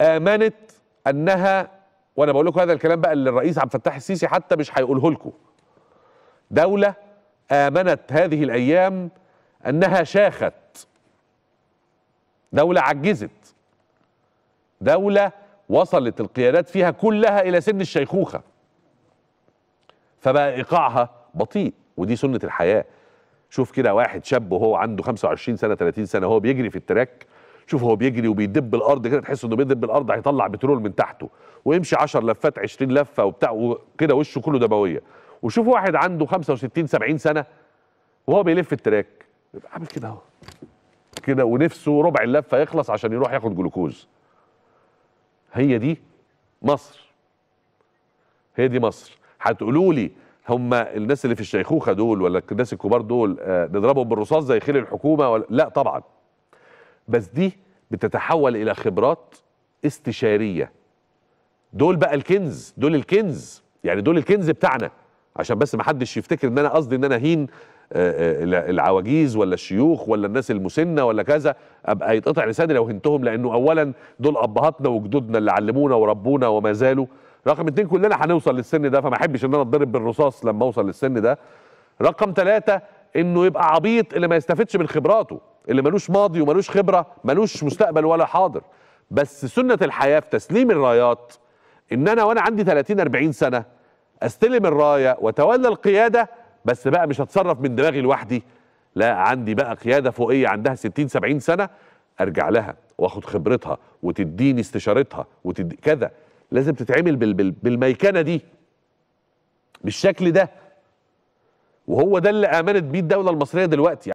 امنت انها وانا بقول لكم هذا الكلام بقى اللي الرئيس عبد الفتاح السيسي حتى مش هيقوله لكم دوله امنت هذه الايام انها شاخت دوله عجزت دوله وصلت القيادات فيها كلها الى سن الشيخوخه فبقى ايقاعها بطيء ودي سنه الحياه شوف كده واحد شاب وهو عنده 25 سنه 30 سنه وهو بيجري في التراك شوف هو بيجري وبيدب الارض كده تحس انه بيدب الارض هيطلع بترول من تحته ويمشي 10 لفات 20 لفه وبتاع وكده وشه كله دمويه وشوف واحد عنده 65 70 سنه وهو بيلف التراك يبقى عامل كده اهو كده ونفسه ربع اللفه يخلص عشان يروح ياخد جلوكوز هي دي مصر هي دي مصر هتقولوا لي هم الناس اللي في الشيخوخه دول ولا الناس الكبار دول آه، نضربهم بالرصاص زي خير الحكومه ولا لا طبعا بس دي بتتحول الى خبرات استشاريه دول بقى الكنز دول الكنز يعني دول الكنز بتاعنا عشان بس ما حدش يفتكر ان انا قصدي ان انا هين آه، آه، العواجيز ولا الشيوخ ولا الناس المسنه ولا كذا ابقى يتقطع لساني لو هنتهم لانه اولا دول ابهاتنا وجدودنا اللي علمونا وربونا وما زالوا رقم اتنين كلنا هنوصل للسن ده فما احبش ان انا اتضرب بالرصاص لما اوصل للسن ده رقم ثلاثة انه يبقى عبيط اللي ما يستفدش من خبراته اللي ملوش ماضي وملوش خبره ملوش مستقبل ولا حاضر بس سنه الحياه في تسليم الرايات ان انا وانا عندي 30 40 سنه استلم الرايه واتولى القياده بس بقى مش هتصرف من دماغي لوحدي لا عندي بقى قياده فوقيه عندها 60 70 سنه ارجع لها واخد خبرتها وتديني استشارتها وتدي كذا لازم تتعمل بال بال بالميكنه دي بالشكل ده وهو ده اللي امنت بيه الدوله المصريه دلوقتي